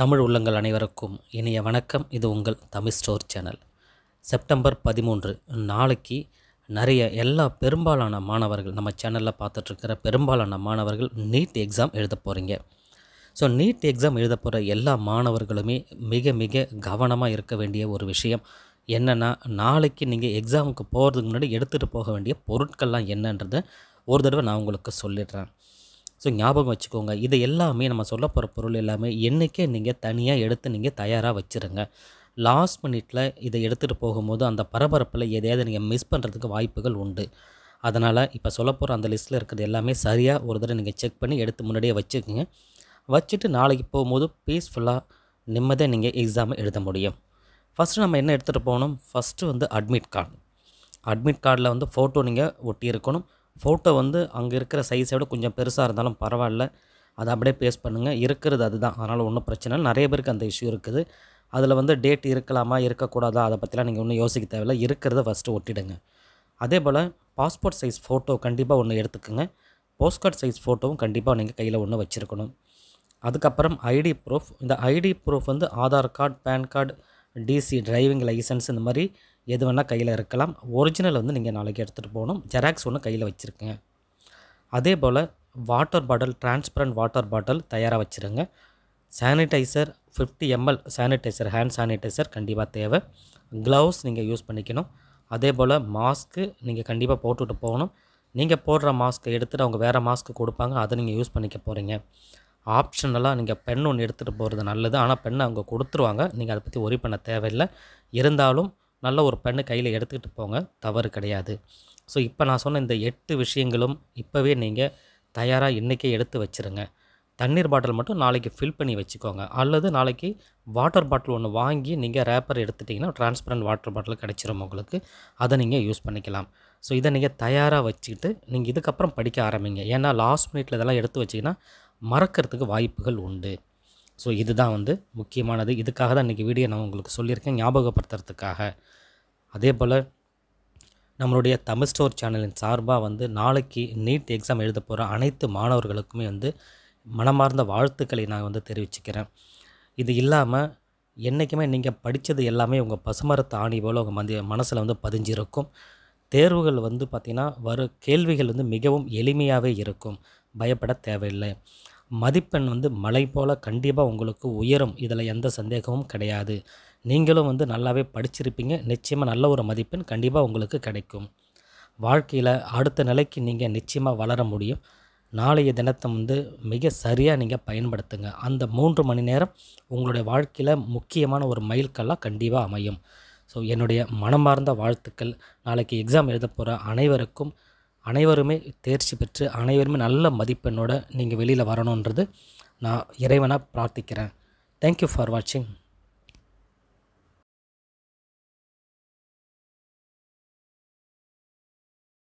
தமிழ் உள்ளங்கள் அனைவருக்கும் இனிய வணக்கம் இது உங்கள் தமிழ் ஸ்டோர் சேனல் செப்டம்பர் பதிமூன்று நாளைக்கு நிறைய எல்லா பெரும்பாலான மாணவர்கள் நம்ம சேனலில் பார்த்துட்ருக்கிற பெரும்பாலான மாணவர்கள் நீட் எக்ஸாம் எழுத போகிறீங்க ஸோ நீட் எக்ஸாம் எழுத போகிற எல்லா மாணவர்களுமே மிக மிக கவனமாக இருக்க வேண்டிய ஒரு விஷயம் என்னென்னா நாளைக்கு நீங்கள் எக்ஸாமுக்கு போகிறதுக்கு முன்னாடி எடுத்துகிட்டு போக வேண்டிய பொருட்கள்லாம் என்னன்றதை ஒரு தடவை நான் உங்களுக்கு சொல்லிடுறேன் ஸோ ஞாபகம் வச்சுக்கோங்க இது எல்லாமே நம்ம சொல்ல போகிற பொருள் எல்லாமே என்றைக்கே நீங்கள் தனியாக எடுத்து நீங்கள் தயாராக வச்சுருங்க லாஸ்ட் மினிட்ல இதை எடுத்துகிட்டு போகும்போது அந்த பரபரப்பில் எதையாவது நீங்கள் மிஸ் பண்ணுறதுக்கு வாய்ப்புகள் உண்டு அதனால் இப்போ சொல்ல போகிற அந்த லிஸ்ட்டில் இருக்கிறது எல்லாமே சரியாக ஒரு தடவை நீங்கள் செக் பண்ணி எடுத்து முன்னாடியே வச்சுக்கோங்க வச்சுட்டு நாளைக்கு போகும்போது பீஸ்ஃபுல்லாக நிம்மதியாக நீங்கள் எக்ஸாமை எழுத முடியும் ஃபஸ்ட்டு நம்ம என்ன எடுத்துகிட்டு போகணும் ஃபஸ்ட்டு வந்து அட்மிட் கார்டு அட்மிட் கார்டில் வந்து ஃபோட்டோ நீங்கள் ஒட்டி இருக்கணும் ஃபோட்டோ வந்து அங்கே இருக்கிற சைஸை விட கொஞ்சம் பெருசாக இருந்தாலும் பரவாயில்ல அதை அப்படியே பேஸ்ட் பண்ணுங்கள் இருக்கிறது அதுதான் அதனால் ஒன்றும் பிரச்சனை இல்லை நிறைய பேருக்கு அந்த இஷ்யூ இருக்குது அதில் வந்து டேட் இருக்கலாமா இருக்கக்கூடாதா அதை பற்றிலாம் நீங்கள் ஒன்றும் யோசிக்க தேவையில்ல இருக்கிறத ஃபஸ்ட்டு ஒட்டிடுங்க அதே போல் பாஸ்போர்ட் சைஸ் ஃபோட்டோ கண்டிப்பாக ஒன்று எடுத்துக்கோங்க போஸ்ட்கார்ட் சைஸ் ஃபோட்டோவும் கண்டிப்பாக நீங்கள் கையில் ஒன்று வச்சுருக்கணும் அதுக்கப்புறம் ஐடி ப்ரூஃப் இந்த ஐடி ப்ரூஃப் வந்து Aadhaar card PAN card TC driving licence இந்த மாதிரி எது வேணால் கையில் இருக்கலாம் ஒரிஜினல் வந்து நீங்கள் நாளைக்கு எடுத்துகிட்டு போகணும் ஜெராக்ஸ் ஒன்று கையில் வச்சுருக்கேன் அதே போல் water bottle transparent water bottle தயாராக வச்சுருங்க sanitiser fifty ml sanitiser hand sanitiser கண்டிப்பாக தேவை க்ளவுஸ் நீங்கள் யூஸ் பண்ணிக்கணும் அதே போல் மாஸ்க்கு நீங்கள் கண்டிப்பாக போட்டுட்டு போகணும் நீங்கள் போடுற மாஸ்க்கை எடுத்துகிட்டு அவங்க வேறு மாஸ்க்கு கொடுப்பாங்க அதை நீங்கள் யூஸ் பண்ணிக்க போகிறீங்க ஆப்ஷனலாக நீங்கள் பெண் ஒன்று எடுத்துகிட்டு போகிறது நல்லது ஆனால் பெண்ணை அவங்க கொடுத்துருவாங்க நீங்கள் அதை பற்றி ஒரி பண்ண தேவையில்லை இருந்தாலும் நல்ல ஒரு பெண்ணு கையில் எடுத்துக்கிட்டு போங்க தவறு கிடையாது ஸோ இப்போ நான் சொன்ன இந்த எட்டு விஷயங்களும் இப்போவே நீங்கள் தயாராக இன்றைக்கே எடுத்து வச்சுருங்க தண்ணீர் பாட்டில் மட்டும் நாளைக்கு ஃபில் பண்ணி வச்சுக்கோங்க அல்லது நாளைக்கு வாட்டர் பாட்டில் ஒன்று வாங்கி நீங்கள் ரேப்பர் எடுத்துட்டிங்கன்னா டிரான்ஸ்பரண்ட் வாட்டர் பாட்டில் கிடச்சிரும் உங்களுக்கு அதை நீங்கள் யூஸ் பண்ணிக்கலாம் ஸோ இதை நீங்கள் தயாராக வச்சுக்கிட்டு நீங்கள் இதுக்கப்புறம் படிக்க ஆரம்பிங்க ஏன்னா லாஸ்ட் மினிட்ல இதெல்லாம் எடுத்து வச்சிங்கன்னா மறக்கிறதுக்கு வாய்ப்புகள் உண்டு ஸோ இதுதான் வந்து முக்கியமானது இதுக்காக தான் இன்றைக்கி வீடியோ நான் உங்களுக்கு சொல்லியிருக்கேன் ஞாபகப்படுத்துறதுக்காக அதே போல் நம்மளுடைய தமிழ் ஸ்டோர் சேனலின் சார்பாக வந்து நாளைக்கு நீட் எக்ஸாம் எழுத போகிற அனைத்து மாணவர்களுக்குமே வந்து மனமார்ந்த வாழ்த்துக்களை நான் வந்து தெரிவிச்சுக்கிறேன் இது இல்லாமல் என்றைக்குமே நீங்கள் படித்தது எல்லாமே உங்கள் பசுமரத்து ஆணி போல் உங்கள் மந்திய மனசில் வந்து பதிஞ்சிருக்கும் தேர்வுகள் வந்து பார்த்திங்கன்னா வரும் கேள்விகள் வந்து மிகவும் எளிமையாகவே இருக்கும் பயப்பட தேவையில்லை மதிப்பெண் வந்து மலை போல் கண்டிப்பாக உங்களுக்கு உயரும் இதில் எந்த சந்தேகமும் கிடையாது நீங்களும் வந்து நல்லாவே படிச்சிருப்பீங்க நிச்சயமாக நல்ல ஒரு மதிப்பெண் கண்டிப்பாக உங்களுக்கு கிடைக்கும் வாழ்க்கையில் அடுத்த நிலைக்கு நீங்கள் நிச்சயமாக வளர முடியும் நாளைய தினத்தை வந்து மிக சரியாக நீங்கள் பயன்படுத்துங்க அந்த மூன்று மணி நேரம் உங்களுடைய வாழ்க்கையில் முக்கியமான ஒரு மைல்கல்லாக கண்டிப்பாக அமையும் ஸோ என்னுடைய மனமார்ந்த வாழ்த்துக்கள் நாளைக்கு எக்ஸாம் எழுத போகிற அனைவருக்கும் அனைவருமே தேர்ச்சி பெற்று அனைவருமே நல்ல மதிப்பெண்ணோடு நீங்கள் வெளியில் வரணுன்றது நான் இறைவனாக பிரார்த்திக்கிறேன் தேங்க்யூ ஃபார் வாட்சிங்